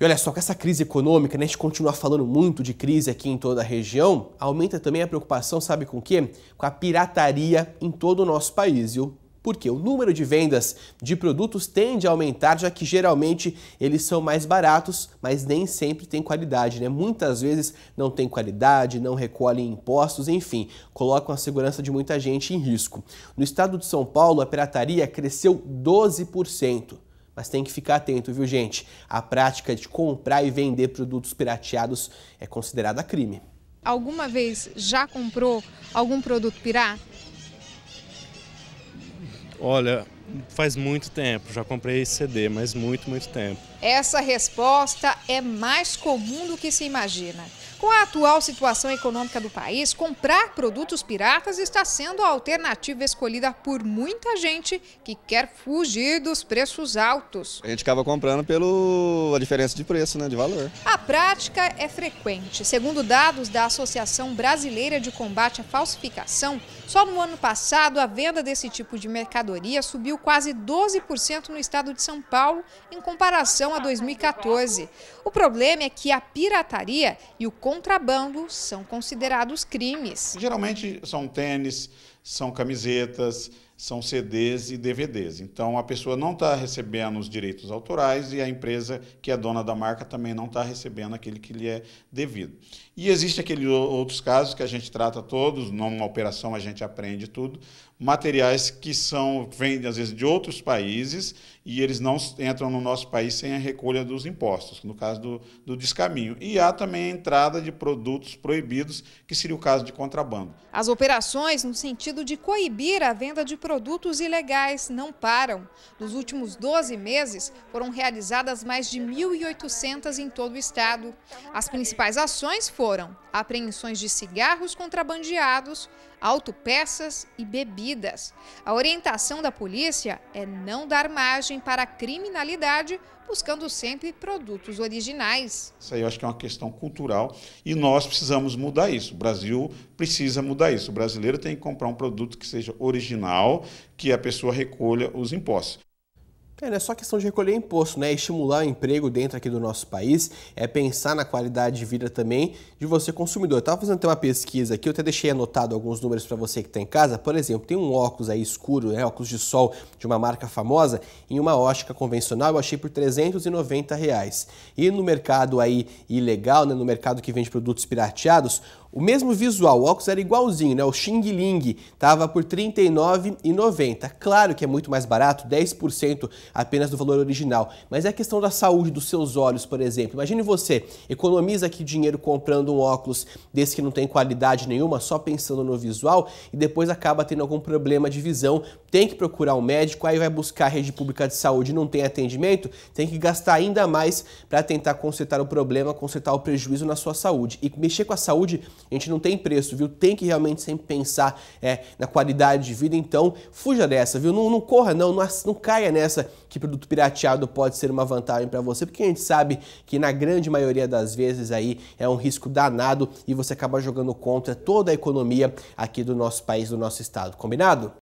E olha só, com essa crise econômica, né, a gente continua falando muito de crise aqui em toda a região, aumenta também a preocupação, sabe com o quê? Com a pirataria em todo o nosso país, viu? Porque o número de vendas de produtos tende a aumentar, já que geralmente eles são mais baratos, mas nem sempre tem qualidade, né? Muitas vezes não tem qualidade, não recolhem impostos, enfim, colocam a segurança de muita gente em risco. No estado de São Paulo, a pirataria cresceu 12% mas tem que ficar atento, viu, gente? A prática de comprar e vender produtos pirateados é considerada crime. Alguma vez já comprou algum produto pirata? Olha, Faz muito tempo, já comprei CD, mas muito, muito tempo. Essa resposta é mais comum do que se imagina. Com a atual situação econômica do país, comprar produtos piratas está sendo a alternativa escolhida por muita gente que quer fugir dos preços altos. A gente acaba comprando pela diferença de preço, né, de valor. A prática é frequente. Segundo dados da Associação Brasileira de Combate à Falsificação, só no ano passado a venda desse tipo de mercadoria subiu quase 12% no estado de São Paulo em comparação a 2014. O problema é que a pirataria e o contrabando são considerados crimes. Geralmente são tênis, são camisetas, são CDs e DVDs. Então a pessoa não está recebendo os direitos autorais e a empresa que é dona da marca também não está recebendo aquele que lhe é devido. E existe aqueles outros casos que a gente trata todos, numa operação a gente aprende tudo, materiais que são vêm às vezes de outros países e eles não entram no nosso país sem a recolha dos impostos, no caso do, do descaminho. E há também a entrada de produtos proibidos, que seria o caso de contrabando. As operações no sentido de coibir a venda de produtos produtos ilegais não param. Nos últimos 12 meses, foram realizadas mais de 1.800 em todo o estado. As principais ações foram apreensões de cigarros contrabandeados, autopeças e bebidas. A orientação da polícia é não dar margem para a criminalidade, buscando sempre produtos originais. Isso aí eu acho que é uma questão cultural e nós precisamos mudar isso. O Brasil precisa mudar isso. O brasileiro tem que comprar um produto que seja original, que a pessoa recolha os impostos. É, não é só questão de recolher imposto, né? Estimular o emprego dentro aqui do nosso país, é pensar na qualidade de vida também de você consumidor. Eu estava fazendo até uma pesquisa aqui, eu até deixei anotado alguns números para você que está em casa. Por exemplo, tem um óculos aí escuro, né? óculos de sol de uma marca famosa, em uma ótica convencional eu achei por 390 reais. E no mercado aí ilegal, né? no mercado que vende produtos pirateados, o mesmo visual, o óculos era igualzinho, né? O Xing Ling estava por R$ 39,90. Claro que é muito mais barato, 10% apenas do valor original, mas é a questão da saúde dos seus olhos, por exemplo. Imagine você, economiza aqui dinheiro comprando um óculos desse que não tem qualidade nenhuma, só pensando no visual, e depois acaba tendo algum problema de visão, tem que procurar um médico, aí vai buscar a rede pública de saúde, não tem atendimento, tem que gastar ainda mais para tentar consertar o problema, consertar o prejuízo na sua saúde. E mexer com a saúde a gente não tem preço, viu? Tem que realmente sempre pensar é, na qualidade de vida, então fuja dessa, viu? Não, não corra, não, não, não caia nessa que produto pirateado pode ser uma vantagem para você, porque a gente sabe que na grande maioria das vezes aí é um risco danado e você acaba jogando contra toda a economia aqui do nosso país, do nosso estado. Combinado?